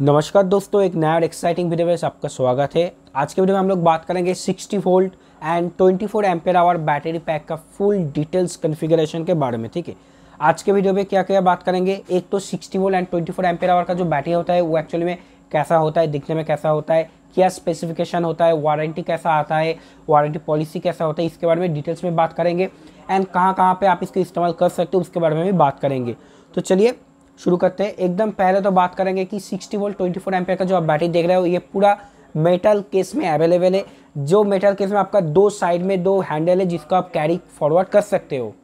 नमस्कार दोस्तों एक नया और एक्साइटिंग वीडियो में आपका स्वागत है आज के वीडियो में हम लोग बात करेंगे 60 volt and 24 four ampere hour battery pack का फुल डिटेल्स कन्फिगरेशन के बारे में ठीक है आज के वीडियो में क्या क्या बात करेंगे एक तो 60 volt and 24 four ampere hour का जो बैटरी होता है वो एक्चुअली में कैसा होता है दिखने में कैसा होता है क्या स्पेसिफिकेशन होता है वारंटी कैसा आता है वारंटी पॉलिसी कैसा होता है इसके बारे में डिटेल्स में बात करेंगे एंड कहाँ कहाँ पर आप इसको इस्तेमाल कर सकते हो उसके बारे में भी बात करेंगे तो चलिए शुरू करते हैं एकदम पहले तो बात करेंगे कि 60 वोल्ट 24 फोर का जो आप बैटरी देख रहे हो ये पूरा मेटल केस में अवेलेबल है जो मेटल केस में आपका दो साइड में दो हैंडल है जिसको आप कैरी फॉरवर्ड कर सकते हो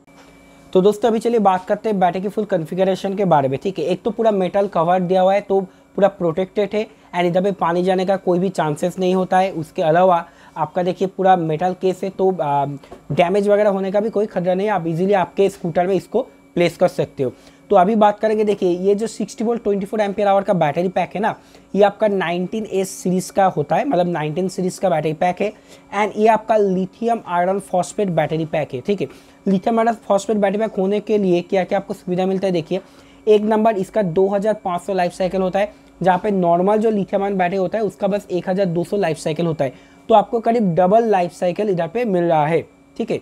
तो दोस्तों अभी चलिए बात करते हैं बैटरी की फुल कन्फिगरेशन के बारे में ठीक है एक तो पूरा मेटल कवर दिया हुआ है तो पूरा प्रोटेक्टेड है एंड इधर पे पानी जाने का कोई भी चांसेस नहीं होता है उसके अलावा आपका देखिए पूरा मेटल केस है तो डैमेज वगैरह होने का भी कोई खतरा नहीं है आप इजीली आपके स्कूटर में इसको प्लेस कर सकते हो तो अभी बात करेंगे देखिए ये जो 60 वोल्ट 24 फोर एम्पियर आवर का बैटरी पैक है ना ये आपका 19S सीरीज़ का होता है मतलब 19 सीरीज़ का बैटरी पैक है एंड ये आपका lithium iron phosphate battery pack है ठीक है lithium iron phosphate battery pack होने के लिए क्या क्या आपको सुविधा मिलता है देखिए एक नंबर इसका दो लाइफ साइकिल होता है जहाँ पे नॉर्मल जो लिथियम आयन बैटरी होता है उसका बस एक लाइफ साइकिल होता है तो आपको करीब डबल लाइफ साइकिल इधर पे मिल रहा है ठीक है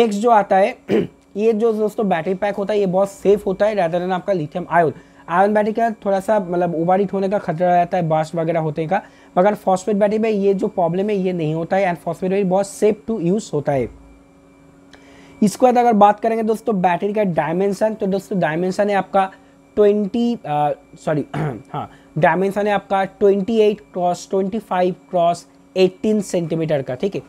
नेक्स्ट जो आता है ये जो दोस्तों बैटरी पैक होता है ये बहुत सेफ होता है रैदर आपका लिथियम आयोन आयन बैटरी का थोड़ा सा मतलब हीट होने का खतरा रहता है बास्ट वगैरह होते का मगर फॉस्फेट बैटरी में ये जो प्रॉब्लम है ये नहीं होता है एंड फॉस्फेट बैटरी बहुत सेफ टू यूज़ होता है इसके बाद अगर बात करेंगे दोस्तों बैटरी का डायमेंशन तो दोस्तों डायमेंशन है आपका ट्वेंटी सॉरी हाँ डायमेंशन है आपका twenty cross twenty five cross eighteen centimetre का ठीक है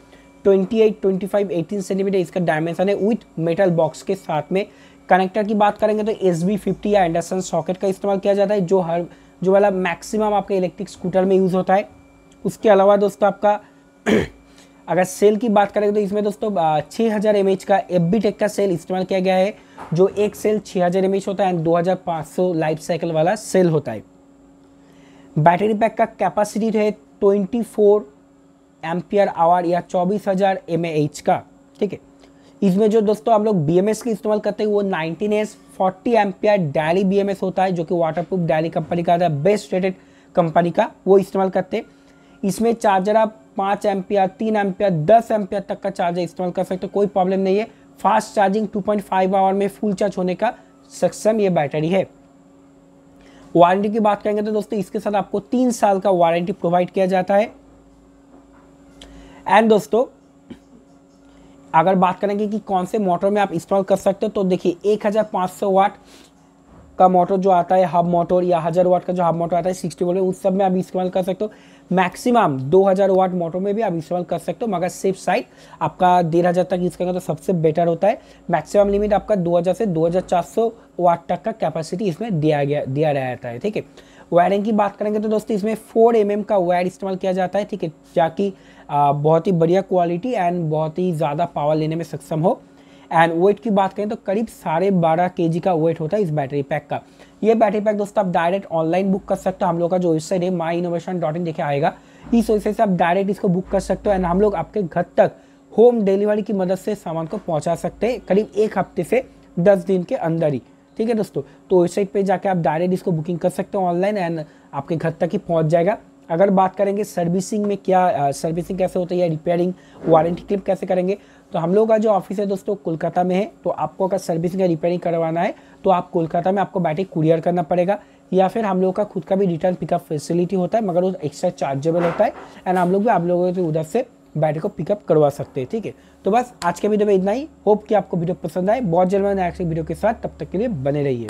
18 सेंटीमीटर इसका डायमेंशन है विथ मेटल बॉक्स के साथ में कनेक्टर की बात करेंगे तो एस बी फिफ्टी या एंडरसन सॉकेट का इस्तेमाल किया जाता है जो हर जो वाला मैक्सिमम आपके इलेक्ट्रिक स्कूटर में यूज़ होता है उसके अलावा दोस्तों आपका अगर सेल की बात करेंगे तो इसमें दोस्तों छः हज़ार एम का एफ बी टेक का सेल इस्तेमाल किया गया है जो एक सेल छः हज़ार एम होता है एंड दो हज़ार पाँच सौ लाइफ साइकिल वाला सेल होता है बैटरी पैक का कैपेसिटी है ट्वेंटी फोर एम्पियर आवर या 24000 हज़ार का ठीक है इसमें जो दोस्तों हम लोग बी की इस्तेमाल करते हैं वो 19 S forty ampere Daly B होता है जो कि वाटर प्रूफ डैली कंपनी का बेस्ट रेटेड कंपनी का वो इस्तेमाल करते हैं इसमें चार्जर आप पाँच एम्पियर तीन एम्पियर दस एम्पियर तक का चार्जर इस्तेमाल कर सकते हो कोई प्रॉब्लम नहीं है फास्ट चार्जिंग 2.5 आवर में फुल चार्ज होने का सक्षम ये बैटरी है वारंटी की बात करेंगे तो दोस्तों इसके साथ आपको तीन साल का वारंटी प्रोवाइड किया जाता है एंड दोस्तों अगर बात करेंगे कि कौन से मोटर में आप इंस्टॉल कर सकते हो तो देखिए 1500 वाट का मोटर जो आता है हब मोटर या हज़ार वाट का जो हब मोटर आता है सिक्सटी वोल्ट उस सब में आप इस्तेमाल कर सकते हो मैक्सिमम 2000 वाट मोटर में भी आप इस्तेमाल कर सकते हो मगर सेफ साइड आपका डेढ़ हज़ार तक यूज़ करेंगे तो सबसे बेटर होता है मैक्सिमम लिमिट आपका 2000 से 2400 वाट तक का कैपेसिटी इसमें दिया गया दिया रहता है ठीक है वायरिंग की बात करेंगे तो दोस्तों इसमें फोर एम mm का वायर इस्तेमाल किया जाता है ठीक है ताकि बहुत ही बढ़िया क्वालिटी एंड बहुत ही ज़्यादा पावर लेने में सक्षम हो एंड वेट की बात करें तो करीब साढ़े बारह के का वेट होता है इस बैटरी पैक का ये बैटरी पैक दोस्तों आप डायरेक्ट ऑनलाइन बुक कर सकते हो हम लोग का जो वेबसाइट है माई इनोवेशन डॉट इन देखे आएगा इस वेबसाइट से आप डायरेक्ट इसको बुक कर सकते हो एंड हम लोग आपके घर तक होम डिलीवरी की मदद से सामान को पहुंचा सकते हैं करीब एक हफ्ते से दस दिन के अंदर ही ठीक है दोस्तों तो वेबसाइट पे जाके आप डायरेक्ट इसको बुकिंग कर सकते हो ऑनलाइन एंड आपके घर तक ही पहुँच जाएगा अगर बात करेंगे सर्विसिंग में क्या सर्विसिंग कैसे होती है रिपेयरिंग वारंटी क्लिप कैसे करेंगे तो हम लोग का जो ऑफिस है दोस्तों कोलकाता में है तो आपको अगर सर्विसिंग या रिपेयरिंग करवाना है तो आप कोलकाता में आपको बैठे कुरियर करना पड़ेगा या फिर हम लोग का खुद का भी रिटर्न पिकअप फैसिलिटी होता है मगर वो एक्स्ट्रा चार्जेबल होता है एंड हम लोग भी आप लोगों के उधर से बैटरी को पिकअप करवा सकते हैं ठीक है तो बस आज के वीडियो में इतना ही होप कि आपको वीडियो पसंद आए बहुत जल्द मैं नेक्स्ट वीडियो के साथ तब तक के लिए बने रहिए